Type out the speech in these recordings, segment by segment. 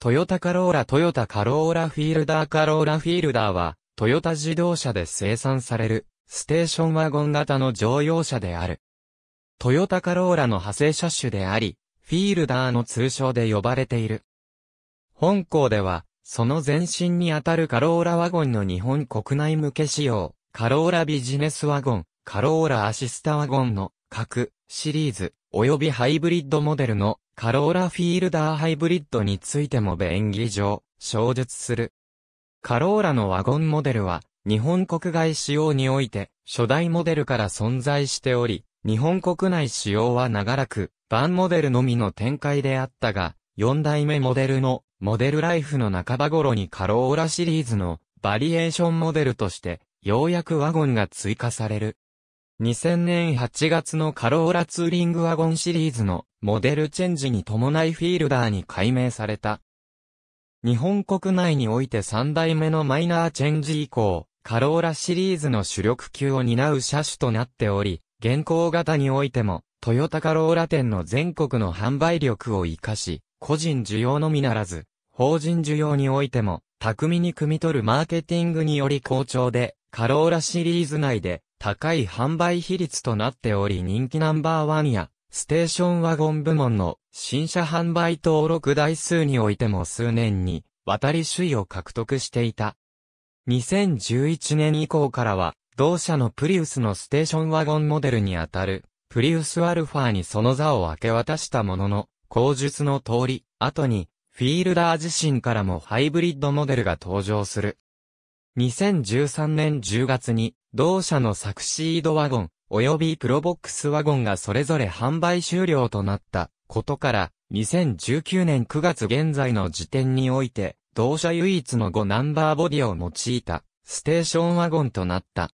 トヨタカローラトヨタカローラフィールダーカローラフィールダーは、トヨタ自動車で生産される、ステーションワゴン型の乗用車である。トヨタカローラの派生車種であり、フィールダーの通称で呼ばれている。本校では、その前身にあたるカローラワゴンの日本国内向け仕様、カローラビジネスワゴン、カローラアシスタワゴンの各シリーズ及びハイブリッドモデルのカローラフィールダーハイブリッドについても便宜上、衝述する。カローラのワゴンモデルは、日本国外使用において、初代モデルから存在しており、日本国内使用は長らく、バンモデルのみの展開であったが、4代目モデルの、モデルライフの半ば頃にカローラシリーズの、バリエーションモデルとして、ようやくワゴンが追加される。2000年8月のカローラツーリングワゴンシリーズのモデルチェンジに伴いフィールダーに改名された。日本国内において3代目のマイナーチェンジ以降、カローラシリーズの主力級を担う車種となっており、現行型においても、トヨタカローラ店の全国の販売力を活かし、個人需要のみならず、法人需要においても、巧みに汲み取るマーケティングにより好調で、カローラシリーズ内で、高い販売比率となっており人気ナンバーワンや、ステーションワゴン部門の新車販売登録台数においても数年に渡り首位を獲得していた。2011年以降からは、同社のプリウスのステーションワゴンモデルにあたる、プリウスアルファにその座を明け渡したものの、口述の通り、後に、フィールダー自身からもハイブリッドモデルが登場する。2013年10月に、同社のサクシードワゴン、及びプロボックスワゴンがそれぞれ販売終了となったことから、2019年9月現在の時点において、同社唯一の5ナンバーボディを用いた、ステーションワゴンとなった。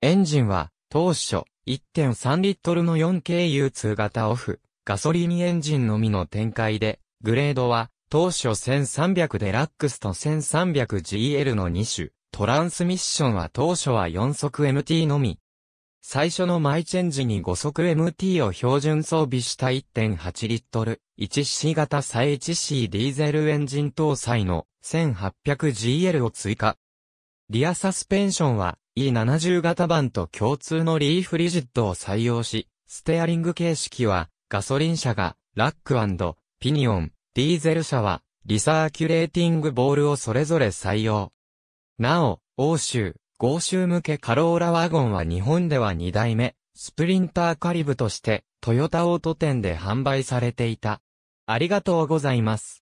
エンジンは、当初、1.3リットルの 4KU2 型オフ、ガソリンエンジンのみの展開で、グレードは、当初1300デラックスと 1300GL の2種、トランスミッションは当初は4速 MT のみ。最初のマイチェンジに5速 MT を標準装備した1.8リットル 1C 型再 1C ディーゼルエンジン搭載の 1800GL を追加。リアサスペンションは E70 型版と共通のリーフリジットを採用し、ステアリング形式はガソリン車がラックピニオン、ディーゼル車はリサーキュレーティングボールをそれぞれ採用。なお、欧州、豪州向けカローラワゴンは日本では2代目、スプリンターカリブとして、トヨタオート店で販売されていた。ありがとうございます。